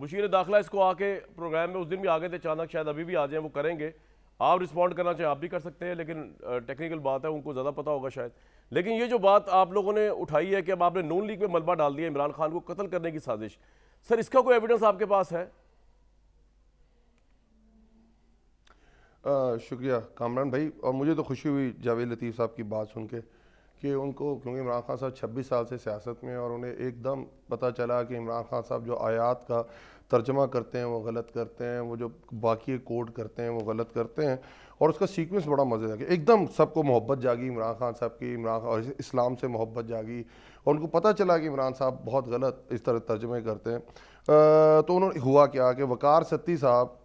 मुशीर दाखिला इसको आके प्रोग्राम में उस दिन भी आ गए थे अचानक शायद अभी भी आ जाए वो करेंगे आप रिस्पॉन्ड करना चाहें आप भी कर सकते हैं लेकिन टेक्निकल बात है उनको ज़्यादा पता होगा शायद लेकिन ये जो बात आप लोगों ने उठाई है कि अब आपने नून लीग में मलबा डाल दिया इमरान खान को कत्ल करने की साजिश सर इसका कोई एविडेंस आपके पास है आ, शुक्रिया कामरान भाई और मुझे तो खुशी हुई जावेद लतीफ़ साहब की बात सुन के कि उनको क्योंकि इमरान खान साहब छब्बीस साल से सियासत में और उन्हें एकदम पता चला कि इमरान खान साहब जो आयात का तर्जमा करते हैं वो गलत करते हैं वो जो बाकी कोड करते हैं वो गलत करते हैं और उसका सीक्वेंस बड़ा मज़ेदार एकदम सबको मोहब्बत जागी इमरान खान साहब की इमरान खान और इस्लाम से मोहब्बत जागी और उनको पता चला कि इमरान साहब बहुत गलत इस तरह तर्जमे करते हैं आ, तो उन्होंने हुआ क्या कि वकार सत्ती साहब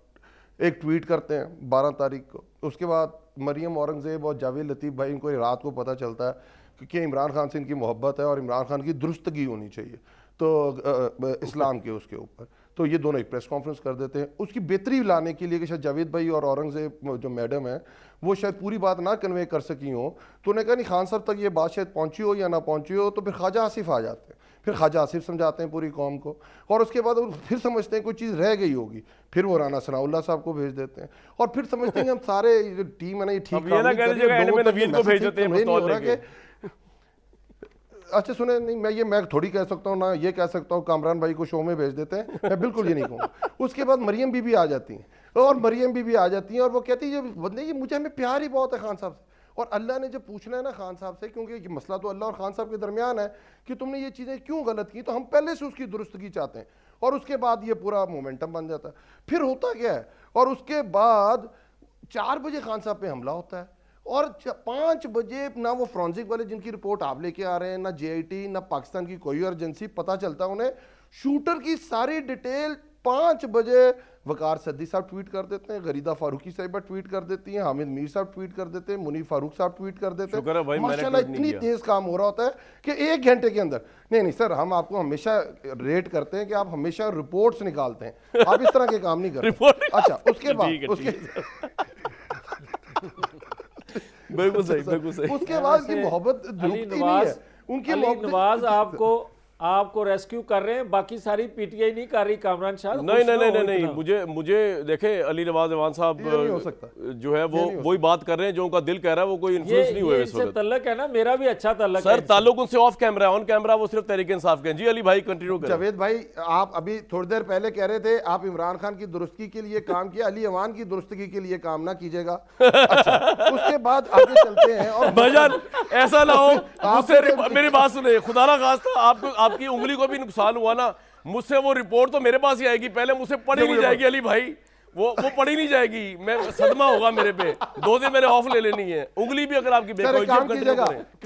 एक ट्वीट करते हैं बारह तारीख को उसके बाद मरियम औरंगज़ेब और जावेद लतीफ़ भाई इनको रात को पता चलता है क्योंकि इमरान खान से इनकी मोहब्बत है और इमरान खान की दुरुस्तगी होनी चाहिए तो इस्लाम के उसके ऊपर तो ये दोनों एक प्रेस कॉन्फ्रेंस कर देते हैं उसकी बेहतरी लाने के लिए कि शायद जावेद भाई और औरंगज़ेब जो मैडम है वो शायद पूरी बात ना कन्वे कर सकी हो तो उन्हें कहा नहीं खान साहब तक ये बात शायद पहुँची हो या ना पहुँची हो तो फिर ख्वाजा आसिफ आ जाते हैं फिर ख्वाजा आसिफ समझाते हैं पूरी कौम को और उसके बाद वो फिर समझते हैं कोई चीज़ रह गई होगी फिर वो राना सनाउल्ला साहब को भेज देते हैं और फिर समझते हैं हम सारे जो टीम है ना ये ठीक है अच्छा सुने नहीं मैं ये मैं थोड़ी कह सकता हूँ ना ये कह सकता हूँ कामरान भाई को शो में भेज देते हैं मैं बिल्कुल ये नहीं कहूँगा उसके बाद मरियम बीबी आ जाती हैं और मरियम बीबी आ जाती हैं और वो कहती है ये बंदे ये मुझे हमें प्यार ही बहुत है खान साहब से और अल्लाह ने जब पूछना है ना खान साहब से क्योंकि मसला तो अल्लाह और खान साहब के दरमियान है कि तुमने ये चीज़ें क्यों गलत की तो हम पहले से उसकी दुरुस्तगी चाहते हैं और उसके बाद ये पूरा मोमेंटम बन जाता है फिर होता क्या है और उसके बाद चार बजे खान साहब पर हमला होता है और पाँच बजे ना वो फ्रांसिक वाले जिनकी रिपोर्ट आप लेके आ रहे हैं ना जेआईटी ना पाकिस्तान की कोई एजेंसी पता चलता उन्हें शूटर की सारी डिटेल पाँच बजे वकार सद्दी साहब ट्वीट कर देते हैं गरीदा फारूकी साहिबा ट्वीट कर देती हैं हामिद मीर साहब ट्वीट कर देते हैं मुनी फारूक साहब ट्वीट कर देते हैं माशाल्लाह इतनी तेज काम हो रहा होता है कि एक घंटे के अंदर नहीं नहीं सर हम आपको हमेशा रेट करते हैं कि आप हमेशा रिपोर्ट्स निकालते हैं आप इस तरह के काम नहीं करते अच्छा उसके बाद उसके बिल्कुल सही बिल्कुल सही उसके बाद की मोहब्बत उनकी नवाज आपको आपको रेस्क्यू कर रहे हैं बाकी सारी पीटीआई नहीं कर रही कामरान शाह नहीं नहीं नहीं नहीं मुझे मुझे देखे अली नवाज रवान साहब जो है वो वही बात कर रहे हैं जो उनका दिल कह रहा है वो कोई इन्फ्लुएंस नहीं हुए तल्लक है ना मेरा भी अच्छा तल्लक सर ताल्लुक उनसे ऑफ कैमरा ऑन कैमरा वो सिर्फ तरीके इंसाफ के जी अली भाई कंटिन्यू जवेद भाई आप अभी थोड़ी देर पहले कह रहे थे आप इमरान खान की दुरुस्ती के लिए काम किया अली अवान की दुरुस्ती के लिए काम ना कीजिएगा अच्छा, बाद आगे चलते हैं और भाईजान ऐसा ना हो मुझसे मेरी बात सुने खुदा ना खास था आपको तो, आपकी उंगली को भी नुकसान हुआ ना मुझसे वो रिपोर्ट तो मेरे पास ही आएगी पहले मुझसे पढ़ी नहीं जाएगी अली भाई वो वो पड़ी नहीं जाएगी मैं सदमा होगा मेरे पे दो दिन मेरे ऑफ ले लेनी है उंगली भी अगर आपकी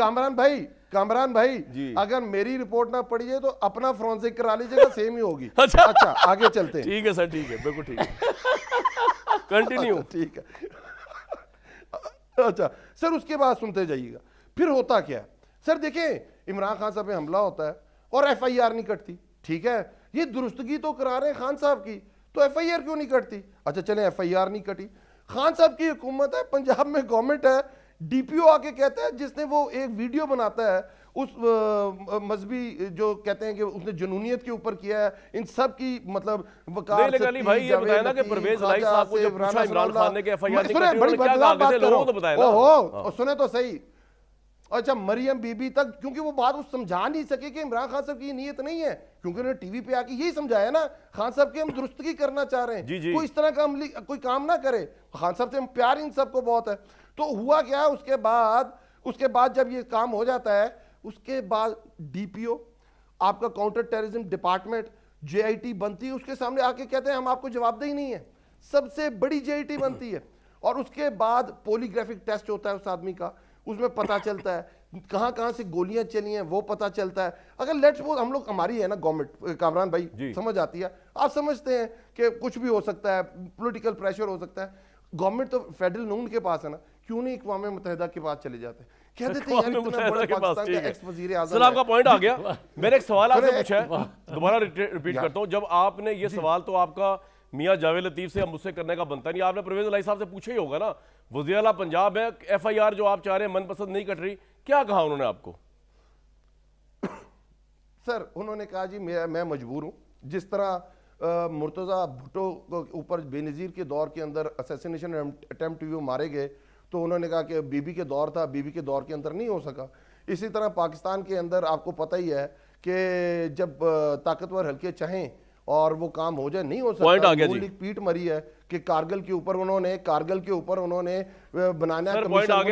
कामरान भाई कामरान भाई जी अगर मेरी रिपोर्ट ना पड़ी है तो अपना फ्रॉन्सिक करा लीजिएगा सेम ही होगी अच्छा अच्छा आगे चलते हैं ठीक है सर ठीक है बिल्कुल ठीक है कंटिन्यू अच्छा, ठीक है अच्छा सर उसके बाद सुनते जाइएगा फिर होता क्या सर देखें इमरान खान साहब पे हमला होता है और एफ आई आर नहीं कटती ठीक है ये दुरुस्तगी तो करा रहे हैं खान साहब की तो एफ आई आर क्यों नहीं कटती अच्छा चले एफ आई आर नहीं कटी खान साहब की हुकूमत है पंजाब में गवर्नमेंट है डी पी ओ आके कहता है जिसने वो एक वीडियो बनाता है उस मजहबी जो कहते हैं कि उसने जुनूनीत के ऊपर किया है इन सब की मतलब तो हाँ। सुने तो सही अच्छा मरियम बीबी तक क्योंकि वो बात उस समझा नहीं सके कि इमरान खान साहब की नीयत नहीं है क्योंकि उन्होंने टीवी पे आके यही समझाया ना खान साहब की हम दुरुस्तगी करना चाह रहे हैं जी जी। कोई इस तरह का अमली कोई काम ना करे खान साहब से हम प्यार इन सबको बहुत है तो हुआ क्या उसके बाद उसके बाद जब ये काम हो जाता है उसके बाद डीपीओ आपका काउंटर टेररिज्म डिपार्टमेंट जेआईटी बनती है उसके सामने आके कहते हैं हम आपको जवाबदेही नहीं है सबसे बड़ी जेआईटी बनती है और उसके बाद पोलीग्राफिक टेस्ट होता है उस आदमी का उसमें पता चलता है कहां कहां से गोलियां चली हैं वो पता चलता है अगर लेट्स वो हम लोग हमारी है ना गवर्नमेंट कामरान भाई समझ आती है आप समझते हैं कि कुछ भी हो सकता है पोलिटिकल प्रेशर हो सकता है गवर्नमेंट तो फेडरल नून के पास है ना क्यों नहीं इकवा मुतहदा के पास चले जाते हैं दोबारा रिपीट करता हूँ जब आपने ये सवाल तो आपका मियाँ जावेद लतीफ़ से मुझसे करने का बनता नहीं आपने अलाई साहब से पूछा ही होगा ना पंजाब है एफ आई आर जो आप चाह रहे हैं मनपसंद नहीं कट रही क्या कहा उन्होंने आपको सर उन्होंने कहा जी मैं मैं मजबूर हूँ जिस तरह मुर्तज़ा भुटो के ऊपर बेनज़ीर के दौर के अंदर असेसिनेशन अटैम्प्ट मारे गए तो उन्होंने कहा कि बीबी के दौर था बीबी के दौर के अंदर नहीं हो सका इसी तरह पाकिस्तान के अंदर आपको पता ही है कि जब ताकतवर हल्के चाहें और वो काम हो जाए नहीं हो सकता तो पीठ मरी है कि कारगिल के ऊपर उन्होंने कारगिल के ऊपर उन्होंने बनाना